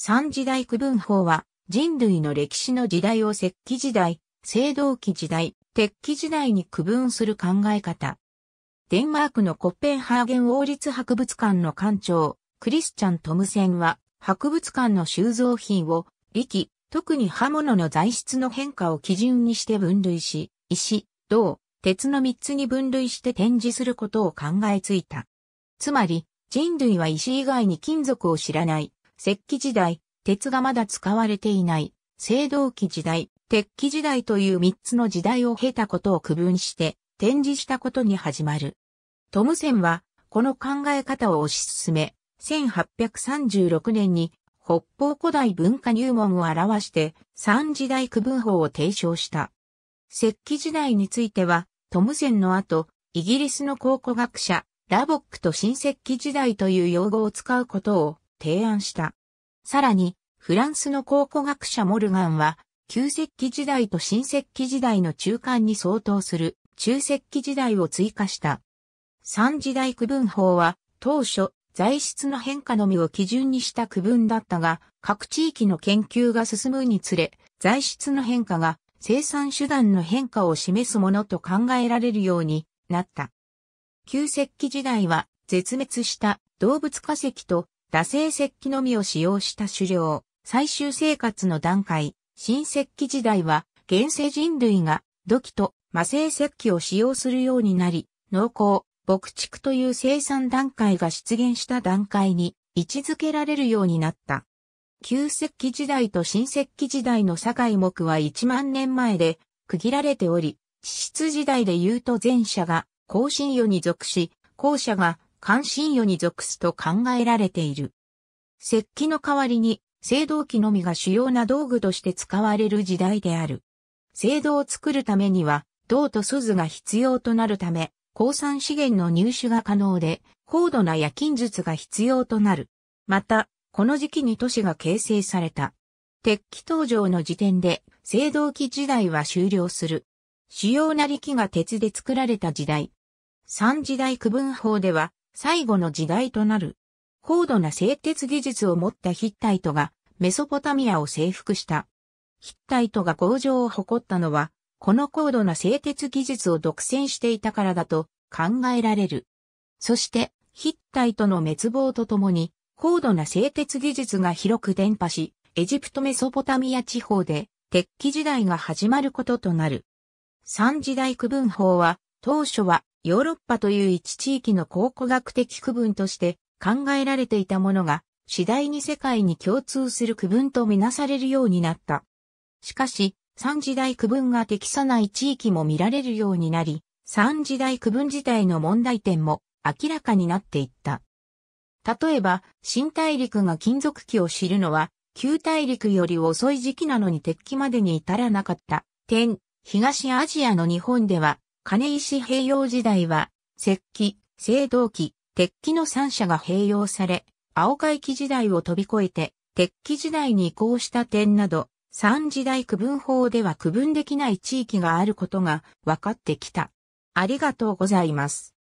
三時代区分法は、人類の歴史の時代を石器時代、青銅器時代、鉄器時代に区分する考え方。デンマークのコッペンハーゲン王立博物館の館長、クリスチャン・トムセンは、博物館の収蔵品を、力、特に刃物の材質の変化を基準にして分類し、石、銅、鉄の3つに分類して展示することを考えついた。つまり、人類は石以外に金属を知らない。石器時代、鉄がまだ使われていない、青銅器時代、鉄器時代という三つの時代を経たことを区分して展示したことに始まる。トムセンは、この考え方を推し進め、1836年に北方古代文化入門を表して三時代区分法を提唱した。石器時代については、トムセンの後、イギリスの考古学者、ラボックと新石器時代という用語を使うことを提案した。さらに、フランスの考古学者モルガンは、旧石器時代と新石器時代の中間に相当する中石器時代を追加した。三時代区分法は、当初、材質の変化のみを基準にした区分だったが、各地域の研究が進むにつれ、材質の変化が生産手段の変化を示すものと考えられるようになった。旧石器時代は絶滅した動物化石と打製石器のみを使用した狩猟、最終生活の段階、新石器時代は、現世人類が土器と魔性石器を使用するようになり、農耕、牧畜という生産段階が出現した段階に位置づけられるようになった。旧石器時代と新石器時代の境目は1万年前で区切られており、地質時代で言うと前者が後進世に属し、後者が関心与に属すと考えられている。石器の代わりに、青銅器のみが主要な道具として使われる時代である。青銅を作るためには、銅と鈴が必要となるため、鉱産資源の入手が可能で、高度な冶金術が必要となる。また、この時期に都市が形成された。鉄器登場の時点で、青銅器時代は終了する。主要な力が鉄で作られた時代。三時代区分法では、最後の時代となる。高度な製鉄技術を持ったヒッタイトがメソポタミアを征服した。ヒッタイトが工場を誇ったのは、この高度な製鉄技術を独占していたからだと考えられる。そして、ヒッタイトの滅亡とともに、高度な製鉄技術が広く伝播し、エジプトメソポタミア地方で鉄器時代が始まることとなる。三時代区分法は、当初はヨーロッパという一地域の考古学的区分として考えられていたものが、次第に世界に共通する区分とみなされるようになった。しかし、三時代区分が適さない地域も見られるようになり、三時代区分自体の問題点も明らかになっていった。例えば、新大陸が金属器を知るのは、旧大陸より遅い時期なのに鉄器までに至らなかった。点、東アジアの日本では、金石併用時代は、石器、青銅器、鉄器の三社が併用され、青海期時代を飛び越えて、鉄器時代に移行した点など、三時代区分法では区分できない地域があることが分かってきた。ありがとうございます。